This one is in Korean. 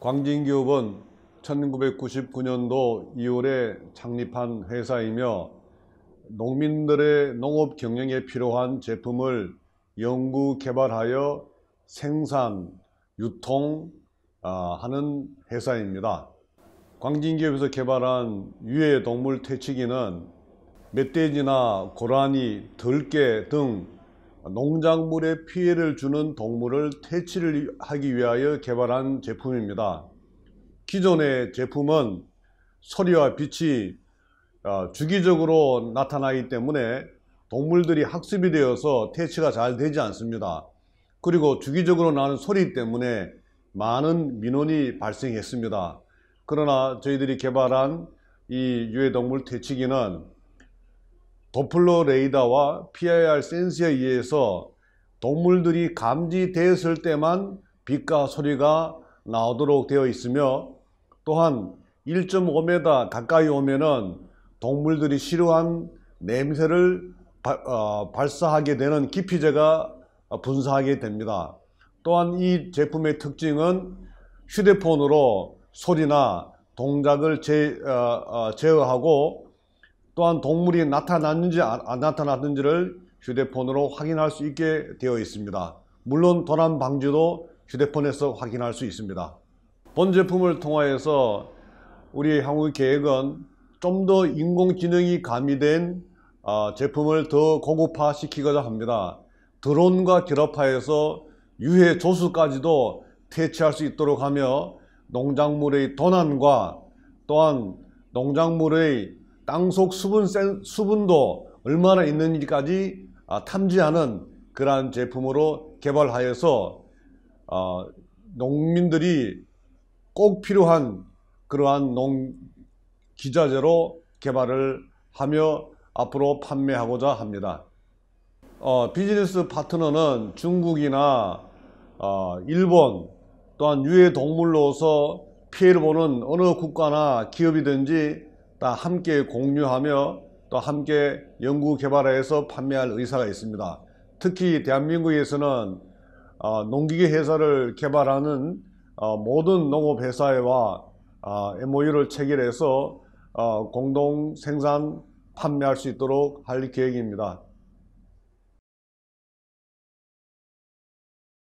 광진기업은 1999년도 2월에 창립한 회사이며 농민들의 농업 경영에 필요한 제품을 연구 개발하여 생산, 유통하는 아, 회사입니다. 광진기업에서 개발한 유해동물 퇴치기는 멧돼지나 고라니, 들깨등 농작물에 피해를 주는 동물을 퇴치를 하기 위하여 개발한 제품입니다. 기존의 제품은 소리와 빛이 아, 주기적으로 나타나기 때문에 동물들이 학습이 되어서 퇴치가 잘 되지 않습니다. 그리고 주기적으로 나는 소리 때문에 많은 민원이 발생했습니다. 그러나 저희들이 개발한 이 유해동물 퇴치기는 도플러 레이더와 PIR 센서에 의해서 동물들이 감지되었을 때만 빛과 소리가 나오도록 되어 있으며 또한 1.5m 가까이 오면은 동물들이 싫어한 냄새를 바, 어, 발사하게 되는 기피제가 분사하게 됩니다. 또한 이 제품의 특징은 휴대폰으로 소리나 동작을 제, 어, 어, 제어하고 또한 동물이 나타났는지 안 아, 아, 나타났는지를 휴대폰으로 확인할 수 있게 되어 있습니다. 물론 도난 방지도 휴대폰에서 확인할 수 있습니다. 본 제품을 통하여서 우리 향후 계획은 좀 더 인공지능이 가미된 아, 제품을 더 고급화 시키고자 합니다. 드론과 결합하여서 유해 조수까지도 퇴치할 수 있도록 하며 농작물의 도난과 또한 농작물의 땅속 수분 센, 수분도 얼마나 있는지까지 아, 탐지하는 그러한 제품으로 개발하여서 어, 농민들이 꼭 필요한 그러한 농 기자재로 개발을 하며 앞으로 판매하고자 합니다. 어, 비즈니스 파트너는 중국이나 어, 일본 또한 유해 동물로서 피해를 보는 어느 국가나 기업이든지 다 함께 공유하며 또 함께 연구 개발해서 판매할 의사가 있습니다. 특히 대한민국에서는 어, 농기계 회사를 개발하는 어, 모든 농업 회사와 MOU를 어, 체결해서 공동 생산 판매할 수 있도록 할 계획입니다.